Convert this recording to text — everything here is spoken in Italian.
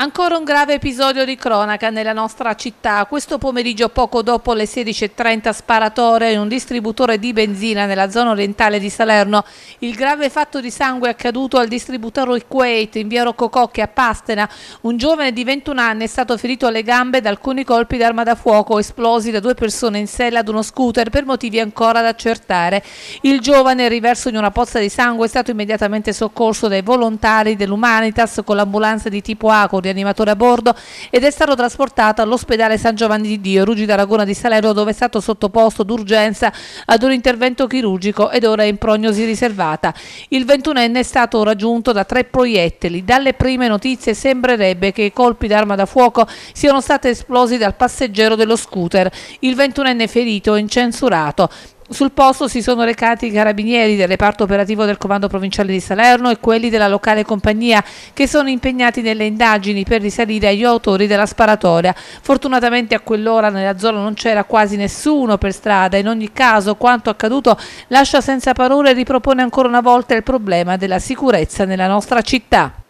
Ancora un grave episodio di cronaca nella nostra città. Questo pomeriggio poco dopo le 16.30 sparatore in un distributore di benzina nella zona orientale di Salerno. Il grave fatto di sangue è accaduto al distributore Kuwait in via Rocococchi a Pastena. Un giovane di 21 anni è stato ferito alle gambe da alcuni colpi d'arma da fuoco esplosi da due persone in sella ad uno scooter per motivi ancora da accertare. Il giovane, riverso di una pozza di sangue, è stato immediatamente soccorso dai volontari dell'Umanitas con l'ambulanza di tipo A con di animatore a bordo ed è stato trasportato all'ospedale San Giovanni di Dio, Rugi d'Aragona di Salerno, dove è stato sottoposto d'urgenza ad un intervento chirurgico ed ora è in prognosi riservata. Il 21enne è stato raggiunto da tre proiettili. Dalle prime notizie sembrerebbe che i colpi d'arma da fuoco siano stati esplosi dal passeggero dello scooter. Il 21enne ferito è incensurato. Sul posto si sono recati i carabinieri del reparto operativo del Comando Provinciale di Salerno e quelli della locale compagnia che sono impegnati nelle indagini per risalire agli autori della sparatoria. Fortunatamente a quell'ora nella zona non c'era quasi nessuno per strada. In ogni caso quanto accaduto lascia senza parole e ripropone ancora una volta il problema della sicurezza nella nostra città.